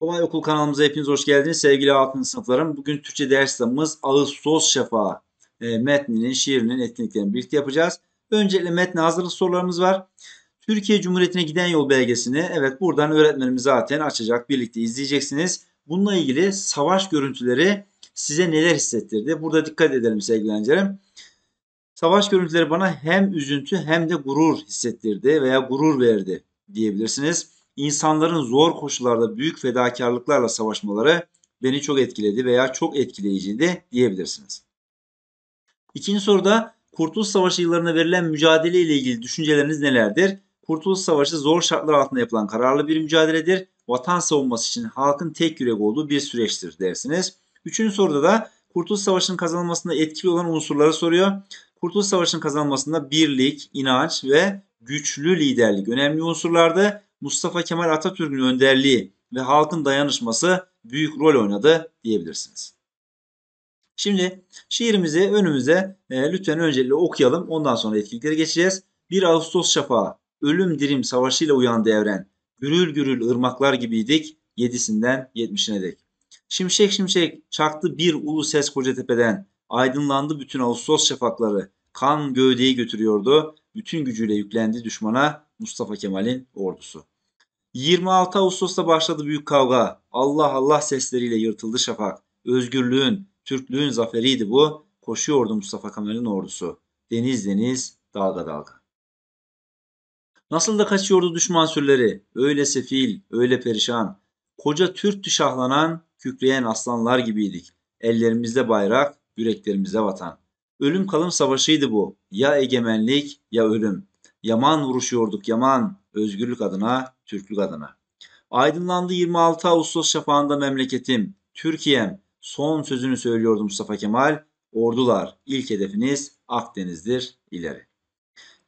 Kolay Okul kanalımıza hepiniz hoş geldiniz sevgili altın sınıflarım. Bugün Türkçe dersimiz Ağustos Şafağı e, metninin, şiirinin etkinliklerini birlikte yapacağız. Öncelikle metne hazırlık sorularımız var. Türkiye Cumhuriyeti'ne giden yol belgesini evet buradan öğretmenimiz zaten açacak. Birlikte izleyeceksiniz. Bununla ilgili savaş görüntüleri size neler hissettirdi? Burada dikkat edelim sevgili öğrencilerim. Savaş görüntüleri bana hem üzüntü hem de gurur hissettirdi veya gurur verdi diyebilirsiniz. İnsanların zor koşullarda büyük fedakarlıklarla savaşmaları beni çok etkiledi veya çok etkileyiciydi diyebilirsiniz. İkinci soruda Kurtuluş Savaşı yıllarına verilen mücadele ile ilgili düşünceleriniz nelerdir? Kurtuluş Savaşı zor şartlar altında yapılan kararlı bir mücadeledir. Vatan savunması için halkın tek yürek olduğu bir süreçtir dersiniz. Üçüncü soruda da Kurtuluş Savaşı'nın kazanılmasında etkili olan unsurları soruyor. Kurtuluş Savaşı'nın kazanılmasında birlik, inanç ve güçlü liderlik önemli unsurlardı. Mustafa Kemal Atatürk'ün önderliği ve halkın dayanışması büyük rol oynadı diyebilirsiniz. Şimdi şiirimizi önümüze e, lütfen öncelikle okuyalım. Ondan sonra etkinliklere geçeceğiz. 1 Ağustos şafağı, ölüm dirim savaşıyla uyan devren, Gürül gürül ırmaklar gibiydik 7'sinden 70'ine dek. Şimşek şimşek çaktı bir ulu ses kocatepeden Aydınlandı bütün Ağustos şafakları. Kan gövdeyi götürüyordu bütün gücüyle yüklendi düşmana Mustafa Kemal'in ordusu. 26 Ağustos'ta başladı büyük kavga. Allah Allah sesleriyle yırtıldı şafak. Özgürlüğün, Türklüğün zaferiydi bu. Koşuyordu Mustafa Kemal'in ordusu. Deniz deniz, dalga dalga. Nasıl da kaçıyordu düşman sürüleri. Öyle sefil, öyle perişan. Koca Türk şahlanan, kükreyen aslanlar gibiydik. Ellerimizde bayrak, yüreklerimizde vatan. Ölüm kalım savaşıydı bu. Ya egemenlik ya ölüm. Yaman vuruşuyorduk yaman. Özgürlük adına, Türklük adına. Aydınlandı 26 Ağustos şafağında memleketim. Türkiye'm. Son sözünü söylüyordu Mustafa Kemal. Ordular ilk hedefiniz Akdeniz'dir ileri.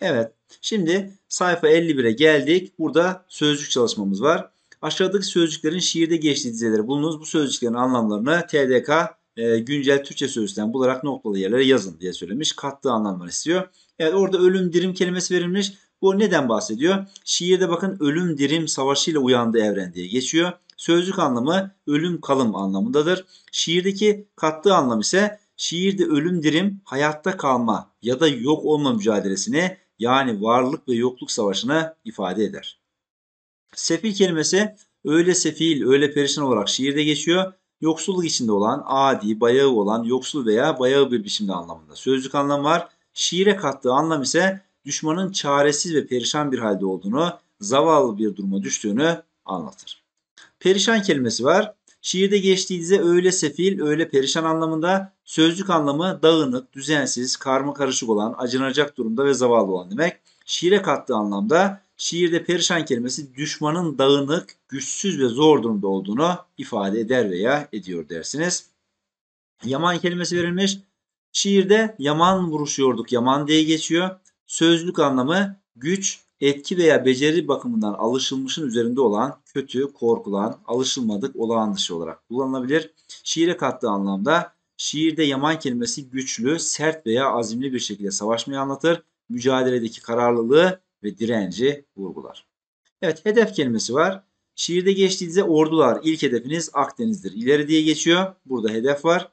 Evet şimdi sayfa 51'e geldik. Burada sözcük çalışmamız var. Aşağıdaki sözcüklerin şiirde geçtiği dizeleri bulunuz. Bu sözcüklerin anlamlarını TDK e, güncel Türkçe sözlükten bularak noktalı yerlere yazın diye söylemiş. Kattığı anlamlar istiyor. Evet orada ölüm dirim kelimesi verilmiş. Bu neden bahsediyor? Şiirde bakın ölüm dirim savaşıyla uyandı evren diye geçiyor. Sözlük anlamı ölüm kalım anlamındadır. Şiirdeki kattığı anlam ise şiirde ölüm dirim hayatta kalma ya da yok olma mücadelesini yani varlık ve yokluk savaşını ifade eder. Sefil kelimesi öyle sefil, öyle perişan olarak şiirde geçiyor. Yoksulluk içinde olan, adi, bayağı olan, yoksul veya bayağı bir biçimde anlamında. Sözlük anlam var. Şiire kattığı anlam ise düşmanın çaresiz ve perişan bir halde olduğunu, zavallı bir duruma düştüğünü anlatır. Perişan kelimesi var. Şiirde geçtiği dize öyle sefil, öyle perişan anlamında sözlük anlamı dağınık, düzensiz, karma karışık olan, acınacak durumda ve zavallı olan demek. Şiire kattığı anlamda Şiirde perişan kelimesi düşmanın dağınık, güçsüz ve zor durumda olduğunu ifade eder veya ediyor dersiniz. Yaman kelimesi verilmiş. Şiirde yaman vuruşuyorduk, yaman diye geçiyor. Sözlük anlamı güç, etki veya beceri bakımından alışılmışın üzerinde olan, kötü, korkulan, alışılmadık, olağan dışı olarak kullanılabilir. Şiire kattığı anlamda şiirde yaman kelimesi güçlü, sert veya azimli bir şekilde savaşmayı anlatır. Mücadeledeki kararlılığı ve direnci vurgular. Evet hedef kelimesi var. Şiirde geçtiğinizde ordular ilk hedefiniz Akdeniz'dir. İleri diye geçiyor. Burada hedef var.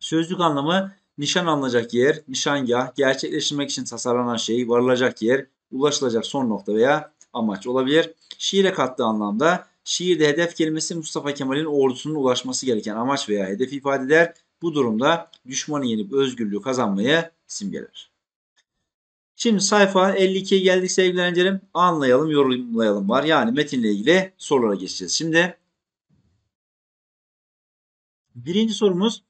Sözlük anlamı nişan alınacak yer, nişangah, gerçekleştirmek için tasarlanan şey, varılacak yer, ulaşılacak son nokta veya amaç olabilir. Şiire kattığı anlamda şiirde hedef kelimesi Mustafa Kemal'in ordusunun ulaşması gereken amaç veya hedef ifade eder. Bu durumda düşmanı yenip özgürlüğü kazanmaya simgeler. Şimdi sayfa 52'ye geldik sevgili öğrencilerim. Anlayalım, yorumlayalım var. Yani metinle ilgili sorulara geçeceğiz. Şimdi birinci sorumuz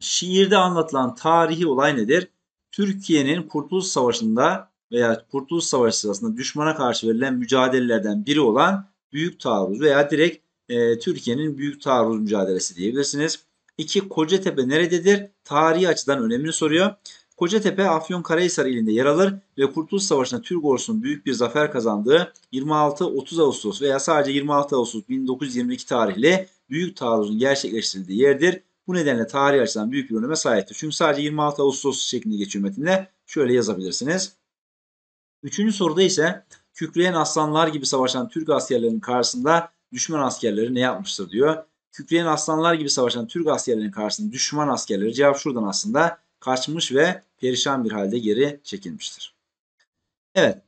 şiirde anlatılan tarihi olay nedir? Türkiye'nin Kurtuluş Savaşı'nda veya Kurtuluş Savaşı sırasında düşmana karşı verilen mücadelelerden biri olan Büyük Taarruz veya direkt e, Türkiye'nin Büyük Taarruz mücadelesi diyebilirsiniz. İki Kocatepe nerededir? Tarihi açıdan önemini soruyor. Kocatepe Afyonkarahisar ilinde yer alır ve Kurtuluş Savaşı'nda Türk ordusunun büyük bir zafer kazandığı 26-30 Ağustos veya sadece 26 Ağustos 1922 tarihli büyük taarruzun gerçekleştirildiği yerdir. Bu nedenle tarih açısından büyük bir öneme sahiptir. Çünkü sadece 26 Ağustos şeklinde geçiyor metinde. Şöyle yazabilirsiniz. Üçüncü soruda ise kükreyen aslanlar gibi savaşan Türk askerlerinin karşısında düşman askerleri ne yapmıştır diyor. Kükreyen aslanlar gibi savaşan Türk askerlerinin karşısında düşman askerleri cevap şuradan aslında kaçmış ve perişan bir halde geri çekilmiştir. Evet.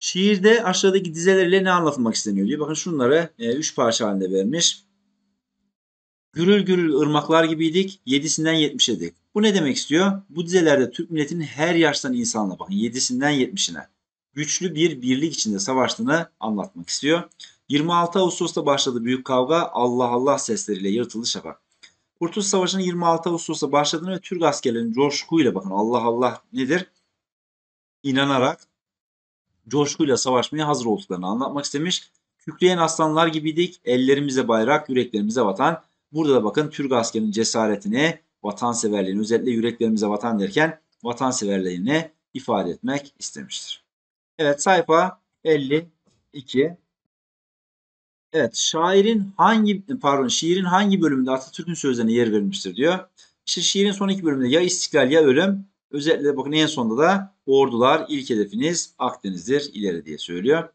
Şiirde aşağıdaki dizelerle ne anlatılmak isteniyor diyor. Bakın şunları e, üç parça halinde vermiş. Gürül gürül ırmaklar gibiydik. Yedisinden yetmiş edik. Bu ne demek istiyor? Bu dizelerde Türk milletinin her yaştan insanla bakın yedisinden yetmişine güçlü bir birlik içinde savaştığını anlatmak istiyor. 26 Ağustos'ta başladı büyük kavga Allah Allah sesleriyle yırtılış şafak. Kurtuluş Savaşı'nın 26 Ağustos'ta başladığını ve Türk askerlerinin coşkuyla bakın Allah Allah nedir? inanarak coşkuyla savaşmaya hazır olduklarını anlatmak istemiş. Kükreyen aslanlar gibiydik. Ellerimize bayrak, yüreklerimize vatan. Burada da bakın Türk askerinin cesaretini, vatanseverliğini, özellikle yüreklerimize vatan derken vatanseverliğini ifade etmek istemiştir. Evet sayfa 52. Evet, şairin hangi pardon, şiirin hangi bölümünde Atatürk'ün sözlerine yer verilmiştir diyor. İşte şiirin son iki bölümünde ya istiklal ya ölüm. Özellikle bakın en sonda da ordular ilk hedefiniz Akdeniz'dir ileri diye söylüyor.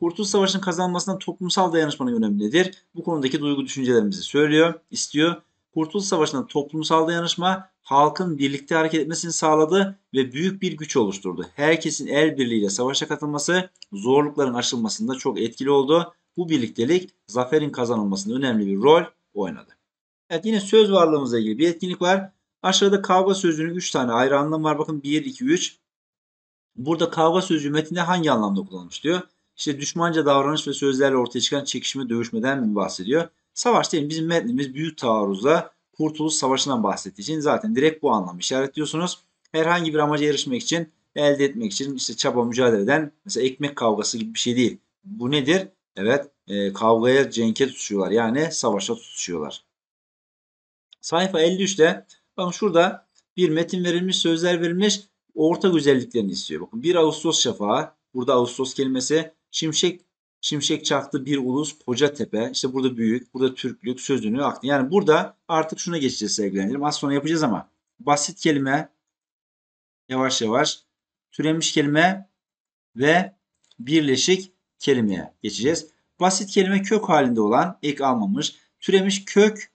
Kurtuluş Savaşı'nın kazanmasında toplumsal dayanışmanın önemi nedir? Bu konudaki duygu düşüncelerimizi söylüyor, istiyor. Kurtuluş Savaşı'nda toplumsal dayanışma halkın birlikte hareket etmesini sağladı ve büyük bir güç oluşturdu. Herkesin el birliğiyle savaşa katılması zorlukların aşılmasında çok etkili oldu. Bu birliktelik zaferin kazanılmasında önemli bir rol oynadı. Evet yine söz varlığımızla ilgili bir etkinlik var. Aşağıda kavga sözünün 3 tane ayrı anlamı var. Bakın 1, 2, 3. Burada kavga sözcüğü metinde hangi anlamda kullanılmış diyor. İşte düşmanca davranış ve sözlerle ortaya çıkan çekişme dövüşmeden mi bahsediyor? Savaş değil bizim metnimiz büyük taarruzla Kurtuluş Savaşı'ndan bahsettiği için zaten direkt bu anlamı işaretliyorsunuz. Herhangi bir amaca erişmek için, elde etmek için işte çaba mücadele eden mesela ekmek kavgası gibi bir şey değil. Bu nedir? Evet e, kavgaya cenke tutuşuyorlar yani savaşa tutuşuyorlar. Sayfa 53'te bakın şurada bir metin verilmiş sözler verilmiş ortak özelliklerini istiyor. Bakın 1 Ağustos şafağı burada Ağustos kelimesi şimşek Şimşek çaktı bir ulus koca tepe İşte burada büyük, burada Türklük sözünü aktı. Yani burada artık şuna geçeceğiz sevgilendirim. Az sonra yapacağız ama basit kelime yavaş yavaş türemiş kelime ve birleşik kelimeye geçeceğiz. Basit kelime kök halinde olan ek almamış. Türemiş kök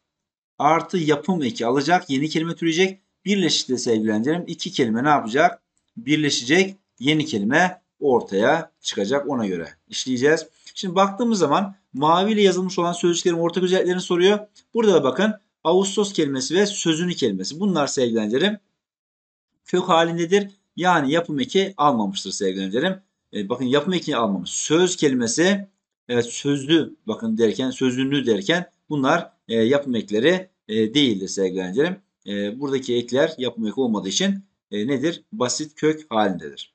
artı yapım eki alacak. Yeni kelime türecek. Birleşikle sevgilendirelim. İki kelime ne yapacak? Birleşecek. Yeni kelime ortaya çıkacak ona göre işleyeceğiz. Şimdi baktığımız zaman mavi ile yazılmış olan sözcüklerin ortak özelliklerini soruyor. Burada da bakın Ağustos kelimesi ve sözünü kelimesi. Bunlar sevgilendirim kök halindedir. Yani yapım eki almamıştır sevgilendirim. E, bakın yapım ekini almamış. Söz kelimesi evet, sözlü bakın derken sözlünlü derken bunlar e, yapım ekleri e, değildir sevgili öğrencilerim. E, buradaki ekler yapım ek olmadığı için e, nedir? Basit kök halindedir.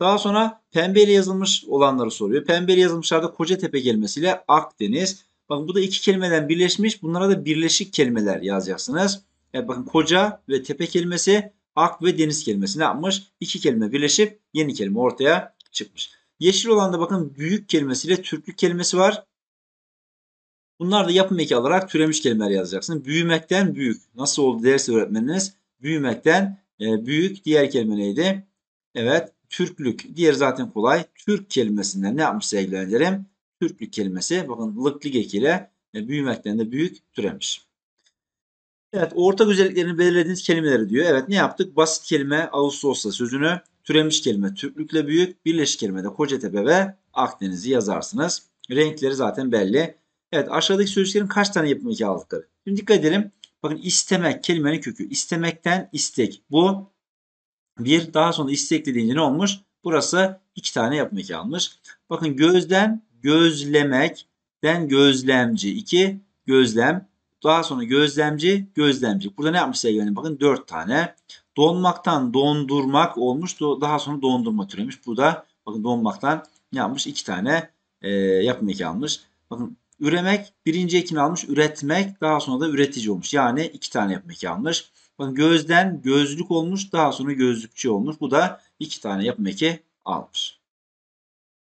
Daha sonra pembeyle yazılmış olanları soruyor. Pembeyle yazılmışlarda Kocatepe kelimesiyle Akdeniz. Bakın bu da iki kelimeden birleşmiş. Bunlara da birleşik kelimeler yazacaksınız. Yani e, bakın koca ve tepe kelimesi, ak ve deniz kelimesini ne yapmış? İki kelime birleşip yeni kelime ortaya çıkmış. Yeşil olan da bakın büyük kelimesiyle Türklük kelimesi var. Bunlar da yapım eki alarak türemiş kelimeler yazacaksın. Büyümekten büyük. Nasıl oldu ders öğretmeniniz? Büyümekten e, büyük. Diğer kelime neydi? Evet. Türklük. Diğer zaten kolay. Türk kelimesinden ne yapmış sevgili öğrencilerim? Türklük kelimesi. Bakın lıklık ekiyle e, büyümekten de büyük türemiş. Evet. Ortak özelliklerini belirlediğiniz kelimeleri diyor. Evet ne yaptık? Basit kelime Ağustos'ta sözünü Türemiş kelime Türklükle büyük. Birleşik kelime de Kocatepe ve Akdeniz'i yazarsınız. Renkleri zaten belli. Evet aşağıdaki sözcüklerin kaç tane yapım eki aldıkları. Şimdi dikkat edelim. Bakın istemek kelimenin kökü. İstemekten istek. Bu bir. Daha sonra istekli dediğince ne olmuş? Burası iki tane yapım eki almış. Bakın gözden gözlemek. Den gözlemci. iki Gözlem. Daha sonra gözlemci, gözlemci. Burada ne yapmış sevgili Bakın dört tane. Donmaktan dondurmak olmuş. Daha sonra dondurma türemiş. Bu da bakın donmaktan ne yapmış? iki tane e, yapım almış. Bakın üremek birinci ekini almış. Üretmek daha sonra da üretici olmuş. Yani iki tane yapım eki almış. Bakın gözden gözlük olmuş. Daha sonra gözlükçü olmuş. Bu da iki tane yapım eki almış.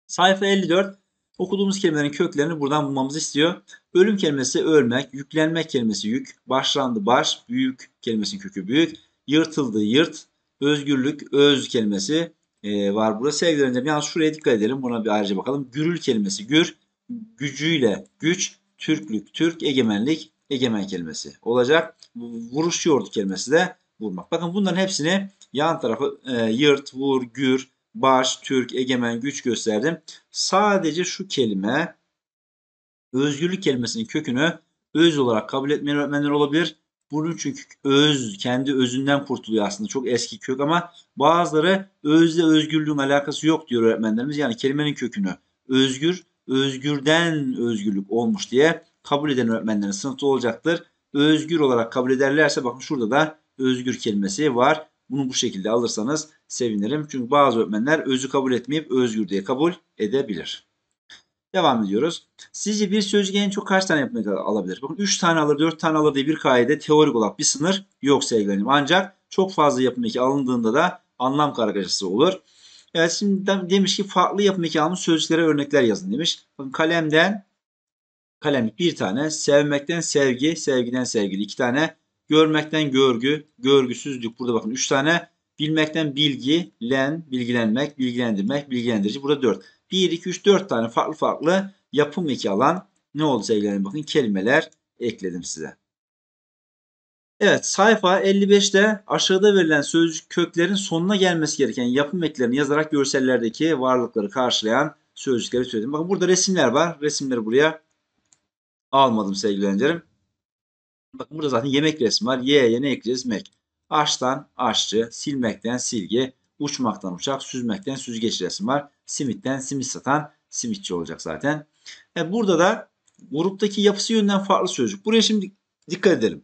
Sayfa 54. Okuduğumuz kelimelerin köklerini buradan bulmamızı istiyor. Ölüm kelimesi ölmek, yüklenmek kelimesi yük, başlandı baş, büyük kelimesinin kökü büyük. Yırtıldı, yırt. Özgürlük, öz kelimesi e, var burada. Sevgili öğrencilerim yalnız şuraya dikkat edelim. Buna bir ayrıca bakalım. Gürül kelimesi gür. Gücüyle güç. Türklük, Türk. Egemenlik, egemen kelimesi olacak. Vuruşuyordu kelimesi de vurmak. Bakın bunların hepsini yan tarafı e, yırt, vur, gür, baş, Türk, egemen, güç gösterdim. Sadece şu kelime özgürlük kelimesinin kökünü öz olarak kabul etmeyen öğretmenler olabilir. Bunu çünkü öz, kendi özünden kurtuluyor aslında. Çok eski kök ama bazıları özle özgürlüğün alakası yok diyor öğretmenlerimiz. Yani kelimenin kökünü özgür, özgürden özgürlük olmuş diye kabul eden öğretmenlerin sınıfta olacaktır. Özgür olarak kabul ederlerse bakın şurada da özgür kelimesi var. Bunu bu şekilde alırsanız sevinirim. Çünkü bazı öğretmenler özü kabul etmeyip özgür diye kabul edebilir. Devam ediyoruz. Sizce bir sözcüğe en çok kaç tane yapım alabilir? Bakın 3 tane alır, 4 tane alır diye bir kaide teorik olarak bir sınır yok sevgili Ancak çok fazla yapım alındığında da anlam kargaşası olur. Evet şimdi demiş ki farklı yapım eki almış sözcüklere örnekler yazın demiş. Bakın kalemden kalem bir tane, sevmekten sevgi, sevgiden sevgili iki tane, görmekten görgü, görgüsüzlük burada bakın üç tane, bilmekten bilgi, len, bilgilenmek, bilgilendirmek, bilgilendirici burada dört. 1, 2, 3, 4 tane farklı farklı yapım eki alan ne oldu olacaklarına bakın kelimeler ekledim size. Evet sayfa 55'te aşağıda verilen sözcük köklerin sonuna gelmesi gereken yapım eklerini yazarak görsellerdeki varlıkları karşılayan sözcükleri söyledim. Bakın burada resimler var. Resimleri buraya almadım sevgili öğrencilerim. Bakın burada zaten yemek resmi var. Y'ye ne ekleyeceğiz? Mek. Aştan aşçı, silmekten silgi, uçmaktan uçak, süzmekten süzgeç resim var simitten simit satan simitçi olacak zaten. E burada da gruptaki yapısı yönden farklı sözcük. Buraya şimdi dikkat edelim.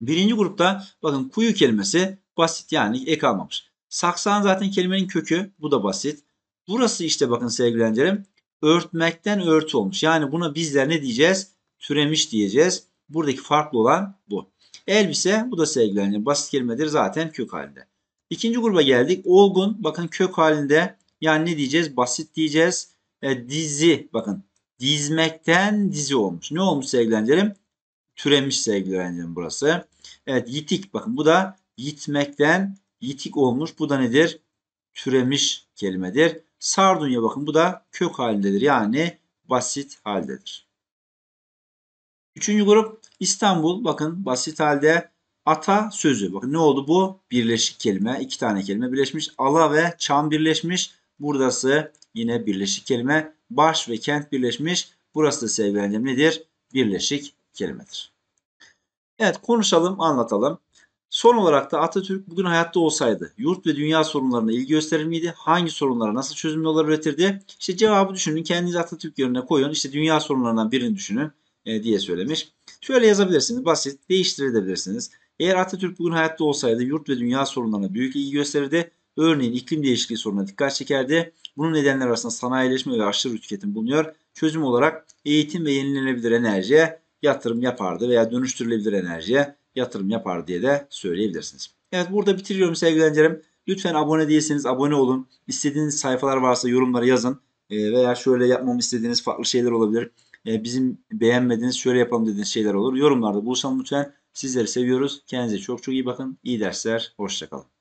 Birinci grupta bakın kuyu kelimesi basit yani ek almamış. Saksan zaten kelimenin kökü. Bu da basit. Burası işte bakın sevgilencerim örtmekten örtü olmuş. Yani buna bizler ne diyeceğiz? Türemiş diyeceğiz. Buradaki farklı olan bu. Elbise bu da sevgilencerim basit kelimedir zaten kök halinde. İkinci gruba geldik. Olgun bakın kök halinde yani ne diyeceğiz? Basit diyeceğiz. E, dizi bakın dizmekten dizi olmuş. Ne olmuş sevgili öğrencilerim? Türemiş sevgili öğrencilerim burası. Evet yitik bakın bu da yitmekten yitik olmuş. Bu da nedir? Türemiş kelimedir. Sardunya bakın bu da kök halindedir. Yani basit haldedir. Üçüncü grup İstanbul bakın basit halde ata sözü. Bakın ne oldu bu? Birleşik kelime. iki tane kelime birleşmiş. Ala ve çam birleşmiş. Buradası yine birleşik kelime. Baş ve kent birleşmiş. Burası da sevgili nedir? Birleşik kelimedir. Evet konuşalım, anlatalım. Son olarak da Atatürk bugün hayatta olsaydı yurt ve dünya sorunlarına ilgi gösterir miydi? Hangi sorunlara nasıl çözüm yolları üretirdi? İşte cevabı düşünün. Kendinizi Atatürk yerine koyun. İşte dünya sorunlarından birini düşünün e, diye söylemiş. Şöyle yazabilirsiniz. Basit. Değiştirebilirsiniz. Eğer Atatürk bugün hayatta olsaydı yurt ve dünya sorunlarına büyük ilgi gösterirdi. Örneğin iklim değişikliği sorununa dikkat çekerdi. Bunun nedenleri arasında sanayileşme ve aşırı tüketim bulunuyor. Çözüm olarak eğitim ve yenilenebilir enerjiye yatırım yapardı veya dönüştürülebilir enerjiye yatırım yapardı diye de söyleyebilirsiniz. Evet burada bitiriyorum sevgili öğrencilerim. Lütfen abone değilseniz abone olun. İstediğiniz sayfalar varsa yorumlara yazın. Ee, veya şöyle yapmamı istediğiniz farklı şeyler olabilir. Ee, bizim beğenmediğiniz şöyle yapalım dediğiniz şeyler olur. Yorumlarda buluşalım lütfen. Sizleri seviyoruz. Kendinize çok çok iyi bakın. İyi dersler. Hoşçakalın.